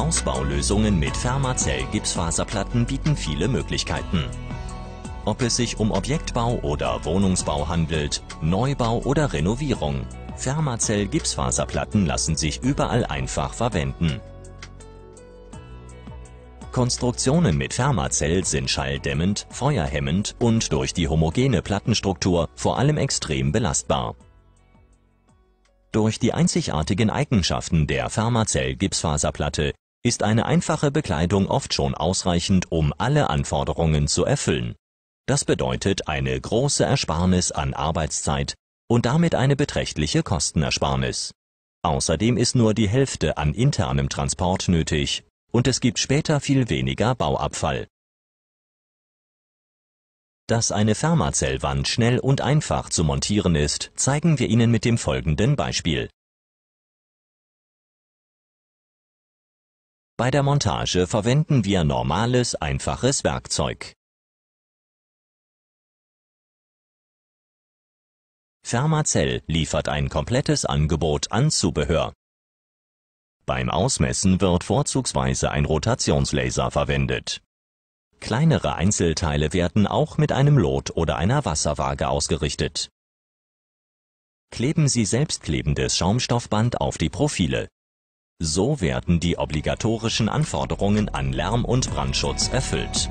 Ausbaulösungen mit Fermacell Gipsfaserplatten bieten viele Möglichkeiten. Ob es sich um Objektbau oder Wohnungsbau handelt, Neubau oder Renovierung, Fermacell Gipsfaserplatten lassen sich überall einfach verwenden. Konstruktionen mit Fermacell sind schalldämmend, feuerhemmend und durch die homogene Plattenstruktur vor allem extrem belastbar. Durch die einzigartigen Eigenschaften der Fermacell Gipsfaserplatte ist eine einfache Bekleidung oft schon ausreichend, um alle Anforderungen zu erfüllen. Das bedeutet eine große Ersparnis an Arbeitszeit und damit eine beträchtliche Kostenersparnis. Außerdem ist nur die Hälfte an internem Transport nötig und es gibt später viel weniger Bauabfall. Dass eine Fermazellwand schnell und einfach zu montieren ist, zeigen wir Ihnen mit dem folgenden Beispiel Bei der Montage verwenden wir normales, einfaches Werkzeug. Fermacell liefert ein komplettes Angebot an Zubehör. Beim Ausmessen wird vorzugsweise ein Rotationslaser verwendet. Kleinere Einzelteile werden auch mit einem Lot oder einer Wasserwaage ausgerichtet. Kleben Sie selbstklebendes Schaumstoffband auf die Profile so werden die obligatorischen Anforderungen an Lärm- und Brandschutz erfüllt.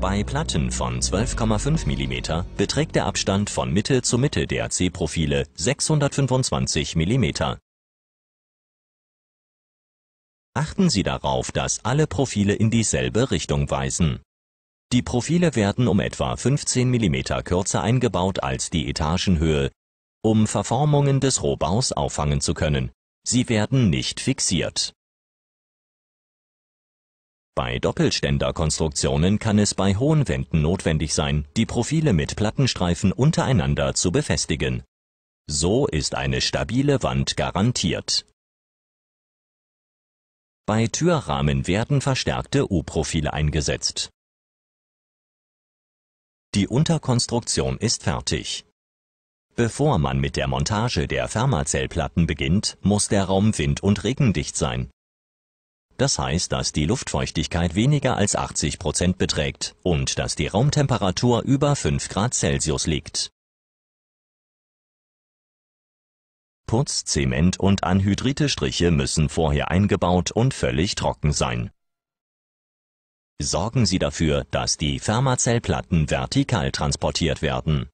Bei Platten von 12,5 mm beträgt der Abstand von Mitte zu Mitte der C-Profile 625 mm achten Sie darauf, dass alle Profile in dieselbe Richtung weisen. Die Profile werden um etwa 15 mm kürzer eingebaut als die Etagenhöhe, um Verformungen des Rohbaus auffangen zu können. Sie werden nicht fixiert. Bei Doppelständerkonstruktionen kann es bei hohen Wänden notwendig sein, die Profile mit Plattenstreifen untereinander zu befestigen. So ist eine stabile Wand garantiert. Bei Türrahmen werden verstärkte U-Profile eingesetzt. Die Unterkonstruktion ist fertig. Bevor man mit der Montage der Fermazellplatten beginnt, muss der Raum wind- und regendicht sein. Das heißt, dass die Luftfeuchtigkeit weniger als 80 Prozent beträgt und dass die Raumtemperatur über 5 Grad Celsius liegt Putz, Zement und anhydrite Striche müssen vorher eingebaut und völlig trocken sein. Sorgen Sie dafür, dass die fermacell vertikal transportiert werden.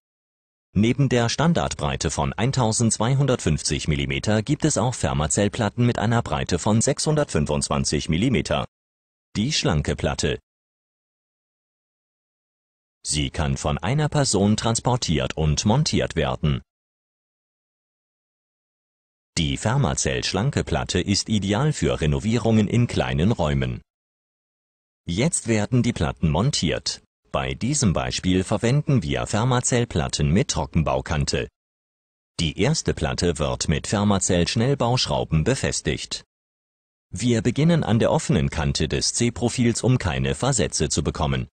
Neben der Standardbreite von 1250 mm gibt es auch fermacell mit einer Breite von 625 mm. Die schlanke Platte. Sie kann von einer Person transportiert und montiert werden die Fermacell-schlanke Platte ist ideal für Renovierungen in kleinen Räumen. Jetzt werden die Platten montiert. Bei diesem Beispiel verwenden wir Fermacell-Platten mit Trockenbaukante. Die erste Platte wird mit Fermacell-Schnellbauschrauben befestigt. Wir beginnen an der offenen Kante des C-Profils, um keine Versätze zu bekommen.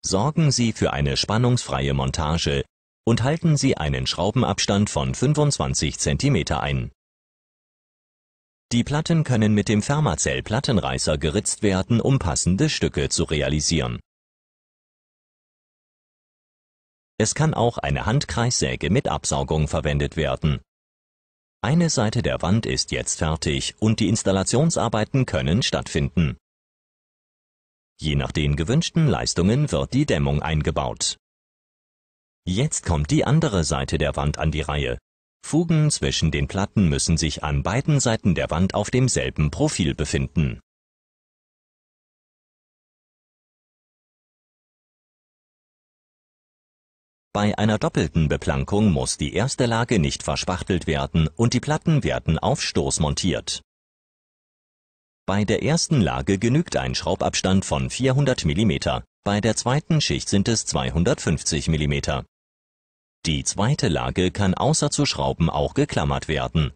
Sorgen Sie für eine spannungsfreie Montage und halten Sie einen Schraubenabstand von 25 cm ein. Die Platten können mit dem Fermacell-Plattenreißer geritzt werden, um passende Stücke zu realisieren. Es kann auch eine Handkreissäge mit Absaugung verwendet werden. Eine Seite der Wand ist jetzt fertig und die Installationsarbeiten können stattfinden. Je nach den gewünschten Leistungen wird die Dämmung eingebaut Jetzt kommt die andere Seite der Wand an die Reihe. Fugen zwischen den Platten müssen sich an beiden Seiten der Wand auf demselben Profil befinden. Bei einer doppelten Beplankung muss die erste Lage nicht verspachtelt werden und die Platten werden auf Stoß montiert. Bei der ersten Lage genügt ein Schraubabstand von 400 mm, bei der zweiten Schicht sind es 250 mm. Die zweite Lage kann außer zu Schrauben auch geklammert werden.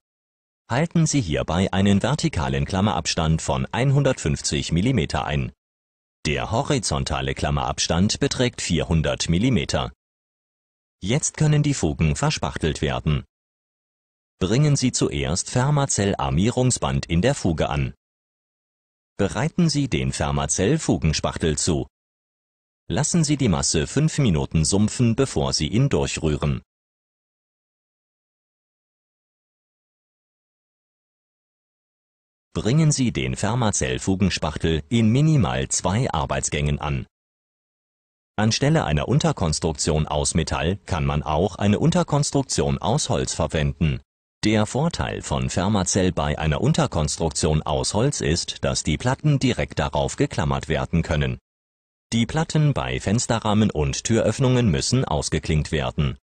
Halten Sie hierbei einen vertikalen Klammerabstand von 150 mm ein. Der horizontale Klammerabstand beträgt 400 mm. Jetzt können die Fugen verspachtelt werden. Bringen Sie zuerst Fermacell-Armierungsband in der Fuge an. Bereiten Sie den Fermacell-Fugenspachtel zu Lassen Sie die Masse 5 Minuten sumpfen, bevor Sie ihn durchrühren. Bringen Sie den Fermacell-Fugenspachtel in minimal zwei Arbeitsgängen an. Anstelle einer Unterkonstruktion aus Metall kann man auch eine Unterkonstruktion aus Holz verwenden. Der Vorteil von Fermacell bei einer Unterkonstruktion aus Holz ist, dass die Platten direkt darauf geklammert werden können die Platten bei Fensterrahmen und Türöffnungen müssen ausgeklinkt werden.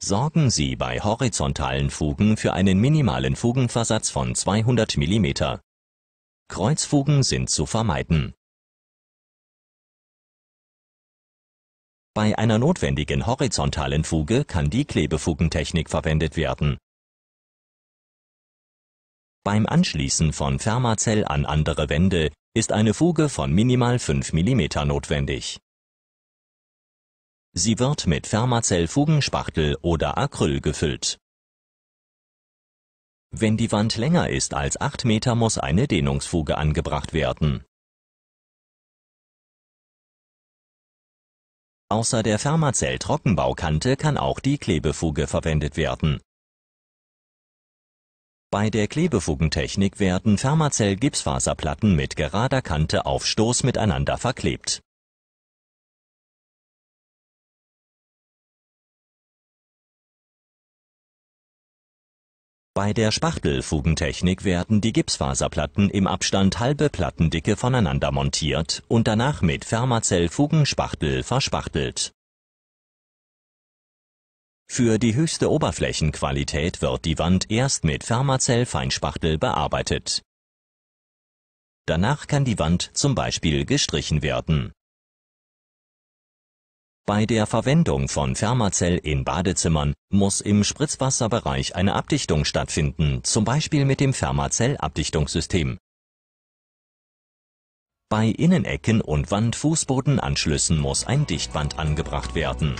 Sorgen Sie bei horizontalen Fugen für einen minimalen Fugenversatz von 200 mm. Kreuzfugen sind zu vermeiden. Bei einer notwendigen horizontalen Fuge kann die Klebefugentechnik verwendet werden. Beim Anschließen von Fermazell an andere Wände ist eine Fuge von minimal 5 mm notwendig. Sie wird mit Fermacell-Fugenspachtel oder Acryl gefüllt. Wenn die Wand länger ist als 8 Meter, muss eine Dehnungsfuge angebracht werden. Außer der Fermacell-Trockenbaukante kann auch die Klebefuge verwendet werden bei der Klebefugentechnik werden Fermacell-Gipsfaserplatten mit gerader Kante auf Stoß miteinander verklebt. Bei der Spachtelfugentechnik werden die Gipsfaserplatten im Abstand halbe Plattendicke voneinander montiert und danach mit Fermacell-Fugenspachtel verspachtelt für die höchste Oberflächenqualität wird die Wand erst mit Fermacell-Feinspachtel bearbeitet. Danach kann die Wand zum Beispiel gestrichen werden. Bei der Verwendung von Fermacell in Badezimmern muss im Spritzwasserbereich eine Abdichtung stattfinden, zum Beispiel mit dem Fermacell-Abdichtungssystem. Bei Innenecken und Wandfußbodenanschlüssen muss ein Dichtband angebracht werden.